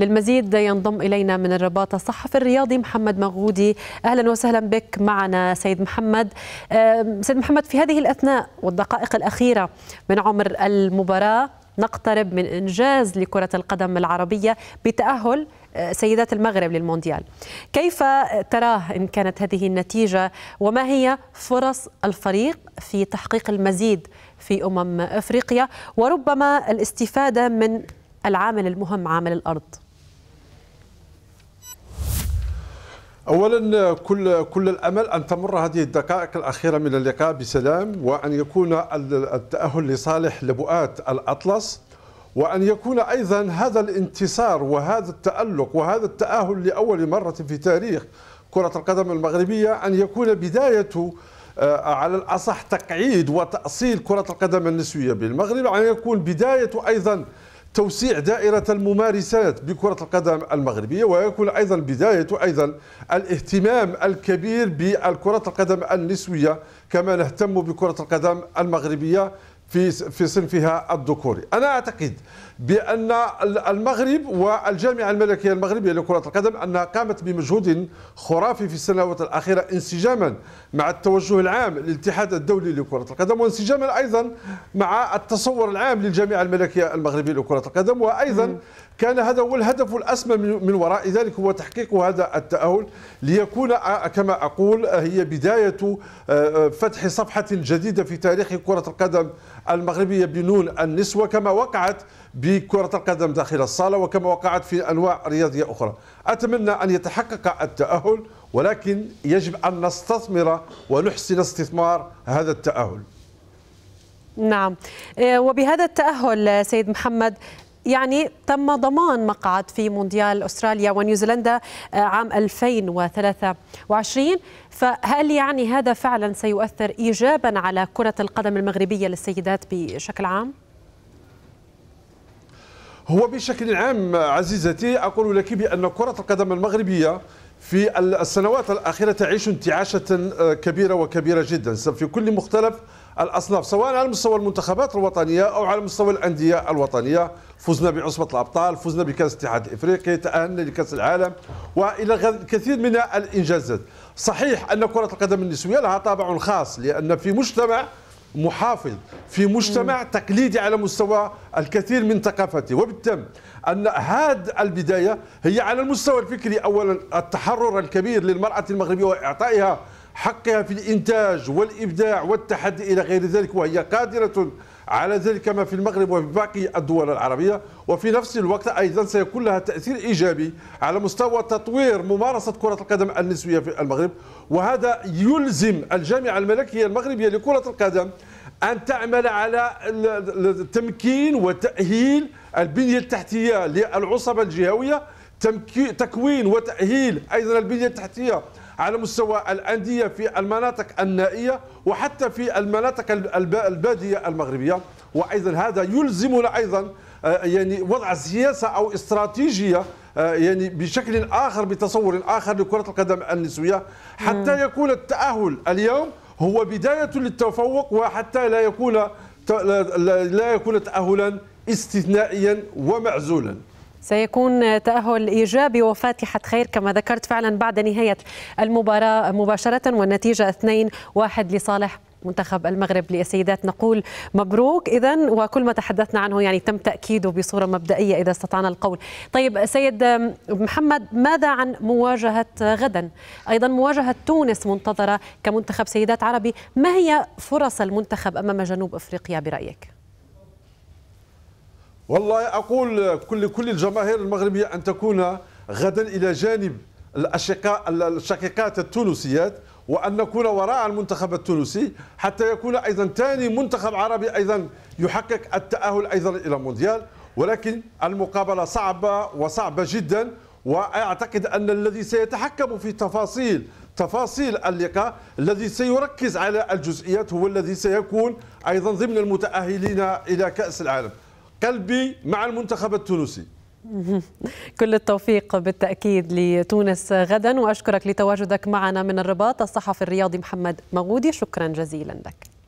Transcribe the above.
للمزيد ينضم إلينا من الرباط الصحفي الرياضي محمد مغودي أهلا وسهلا بك معنا سيد محمد سيد محمد في هذه الأثناء والدقائق الأخيرة من عمر المباراة نقترب من إنجاز لكرة القدم العربية بتأهل أه، سيدات المغرب للمونديال كيف تراه إن كانت هذه النتيجة وما هي فرص الفريق في تحقيق المزيد في أمم أفريقيا وربما الاستفادة من العامل المهم عامل الأرض اولا كل كل الامل ان تمر هذه الدقائق الاخيره من اللقاء بسلام وان يكون التاهل لصالح لبؤات الاطلس وان يكون ايضا هذا الانتصار وهذا التالق وهذا التاهل لاول مره في تاريخ كره القدم المغربيه ان يكون بدايه آه، على الاصح تقعيد وتاصيل كره القدم النسويه بالمغرب ان يكون بدايه ايضا توسيع دائرة الممارسات بكرة القدم المغربية ويكون أيضا بداية أيضا الاهتمام الكبير بكرة القدم النسوية كما نهتم بكرة القدم المغربية في في صنفها الذكوري انا اعتقد بان المغرب والجامعه الملكيه المغربيه لكره القدم انها قامت بمجهود خرافي في السنوات الاخيره انسجاما مع التوجه العام للاتحاد الدولي لكره القدم وانسجاما ايضا مع التصور العام للجامعه الملكيه المغربيه لكره القدم وايضا كان هذا هو الهدف الاسمى من وراء ذلك هو تحقيق هذا التاهل ليكون كما اقول هي بدايه آه، آه، فتح صفحه جديده في تاريخ كره القدم المغربيه بنون النسوة كما وقعت بكرة القدم داخل الصالة وكما وقعت في أنواع رياضية أخرى أتمنى أن يتحقق التأهل ولكن يجب أن نستثمر ونحسن استثمار هذا التأهل نعم آه، وبهذا التأهل سيد محمد يعني تم ضمان مقعد في مونديال استراليا ونيوزيلندا آه، عام 2023 فهل يعني هذا فعلا سيؤثر ايجابا على كره القدم المغربيه للسيدات بشكل عام؟ هو بشكل عام عزيزتي اقول لك بان كره القدم المغربيه في السنوات الاخيره تعيش انتعاشه آه، كبيره وكبيره جدا في كل مختلف الاصناف سواء على مستوى المنتخبات الوطنيه او على مستوى الانديه الوطنيه فزنا بعصبه الابطال فزنا بكاس الاتحاد الافريقي تاهلنا لكاس العالم والى كثير من الانجازات صحيح ان كره القدم النسويه لها طابع خاص لان في مجتمع محافظ في مجتمع تقليدي على مستوى الكثير من ثقافته وبالتالي أن هذه البداية هي على المستوى الفكري أولا التحرر الكبير للمرأة المغربية وإعطائها حقها في الإنتاج والإبداع والتحدي إلى غير ذلك وهي قادرة على ذلك كما في المغرب وفي باقي الدول العربية وفي نفس الوقت أيضا سيكون لها تأثير إيجابي على مستوى تطوير ممارسة كرة القدم النسوية في المغرب وهذا يلزم الجامعة الملكية المغربية لكرة القدم أن تعمل على تمكين وتأهيل البنية التحتية للعصبة الجهوية تكوين وتأهيل أيضا البنية التحتية على مستوى الأندية في المناطق النائية وحتى في المناطق البادية المغربية وأيضا هذا يلزمنا أيضا آه، يعني وضع سياسة أو استراتيجية آه، يعني بشكل آخر بتصور آخر لكرة القدم النسوية حتى يكون التأهل اليوم هو بداية للتفوق وحتى لا يكون لا يكون تأهلا استثنائيا ومعزولا سيكون تأهل إيجابي وفاتحة خير كما ذكرت فعلا بعد نهاية المباراة مباشرة والنتيجة 2-1 لصالح منتخب المغرب للسيدات نقول مبروك اذا وكل ما تحدثنا عنه يعني تم تاكيده بصوره مبدئيه اذا استطعنا القول. طيب سيد محمد ماذا عن مواجهه غدا؟ ايضا مواجهه تونس منتظره كمنتخب سيدات عربي، ما هي فرص المنتخب امام جنوب افريقيا برايك؟ والله أقول كل كل الجماهير المغربية أن تكون غدا إلى جانب الأشقاء الشقيقات التونسيات وأن نكون وراء المنتخب التونسي حتى يكون أيضا ثاني منتخب عربي أيضا يحقق التأهل أيضا إلى مونديال ولكن المقابلة صعبة وصعبة جدا وأعتقد أن الذي سيتحكم في تفاصيل تفاصيل اللقاء الذي سيركز على الجزئيات هو الذي سيكون أيضا ضمن المتأهلين إلى كأس العالم قلبي مع المنتخب التونسي كل التوفيق بالتأكيد لتونس غدا وأشكرك لتواجدك معنا من الرباط الصحفي الرياضي محمد مغودي شكرا جزيلا لك